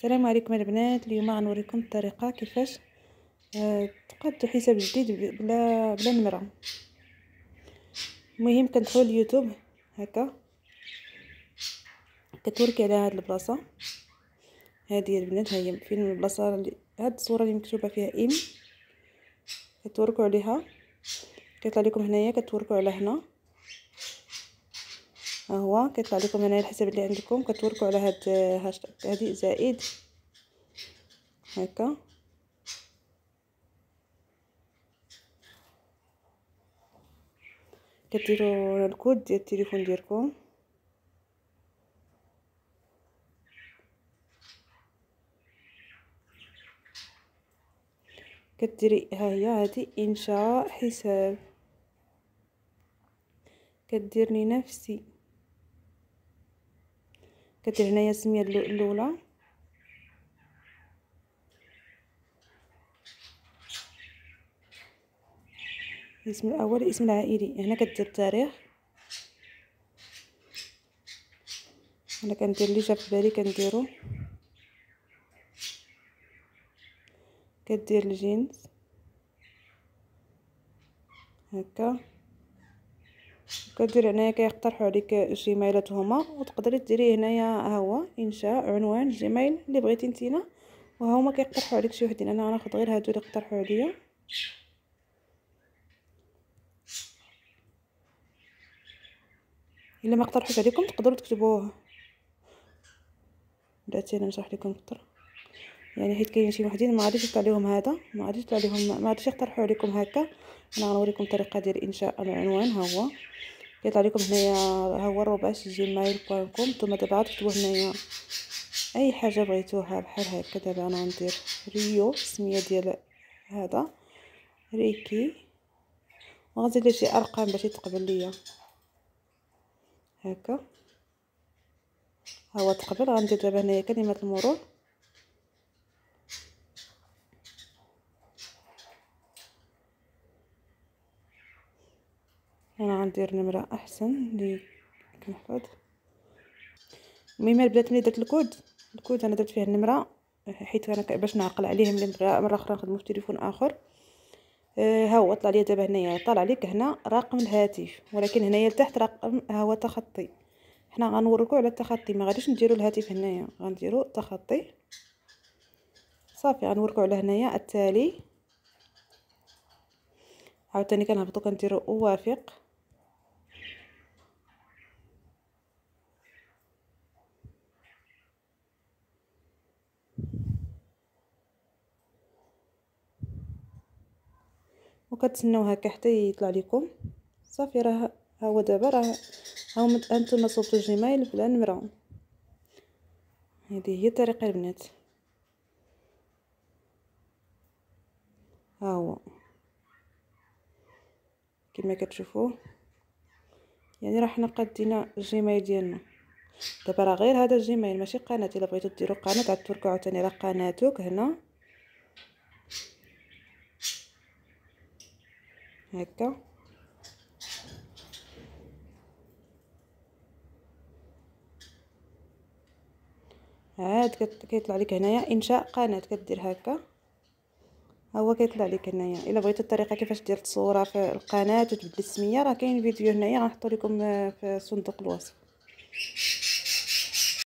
السلام عليكم البنات اليوم غنوريكم الطريقه كيفاش آه، تقادوا حساب جديد بلا بلا نمره المهم كندخلوا اليوتيوب هكا كتوركي على هاد البلاصه هادي البنات البنات هي فين البلاصه هاد الصوره اللي مكتوبه فيها ام كتوركوا عليها كيطلع لكم هنايا كتوركوا على هنا هو كيطلع لكم هنايا الحساب اللي عندكم كتوركوا على هاد هاشتاغ هادي زائد هكا كديروا الكود ديال التليفون ديالكم كديري ها هي هادي انشاء حساب كديرني نفسي كدير هنايا السميه الاولى الاسم الاول الاسم العائلي هنا كدير التاريخ انا كندير اللي جا في بالي كنديرو كدير الجنس هكا كدير هنايا كيقترحوا عليك جيميلات هما وتقدري ديري هنايا ها هو انشاء عنوان جيميل اللي بغيتي نتينا وها هما كيقترحوا عليك شي وحدين انا غناخذ غير هادو اللي اقترحوا عليا الا ما اقترحوش عليكم تقدروا تكتبوه بلاتي انا نشرح لكم اكثر يعني حيت كاين شي وحدين ما غاديش يطلع لهم هذا ما غاديش يطلع لهم ما غاديش يقترحوا عليكم هكا انا غنوريكم طريقه ديال انشاء العنوان ها هو يطلع عليكم هنايا ها هو الربع سجين معايا نتوما دابا عاد هنايا اي حاجه بغيتوها بحال هكا دابا انا ندير ريو السميه ديال هذا ريكي وغادي ندير شي ارقام باش يتقبل ليا هكا ها هو تقبل غندير دابا هنايا كلمه المرور انا غندير نمره احسن لي كنحفظ المهم بدات ملي درت الكود الكود انا درت فيه النمره حيت انا باش نعقل عليه ملي نبغي مره اخرى نخدمو في تليفون اخر آه، ها هو طلع لي دابا هنايا طلع لك هنا رقم الهاتف ولكن هنايا لتحت رقم ها هو تخطي حنا غنوركو على التخطي ما غاديش نديرو الهاتف هنايا غنديرو تخطي صافي غنوركو على هنايا التالي عاوتاني كنهبطو كنديرو اوافق وكتسناو هكا حتى يطلع لكم صافي راه ها هو دابا راه ها انتم صوبتو الجمايل بلا نمره هذه هي الطريقه البنات ها هو كما كتشوفوا يعني راه حنا قادينا الجمايل ديالنا دابا راه غير هذا الجمايل ماشي قناه الا بغيتو ديروا قناه عاد تركعوا ثاني راه قناتك هنا هكا عاد كيطلع لك هنايا انشاء قناه كدير هكا هو كيطلع لك هنايا الا بغيتو الطريقه كيفاش دير الصوره في القناه وتبدل السميه راه كاين فيديو هنايا غنحطو لكم آه، في صندوق الوصف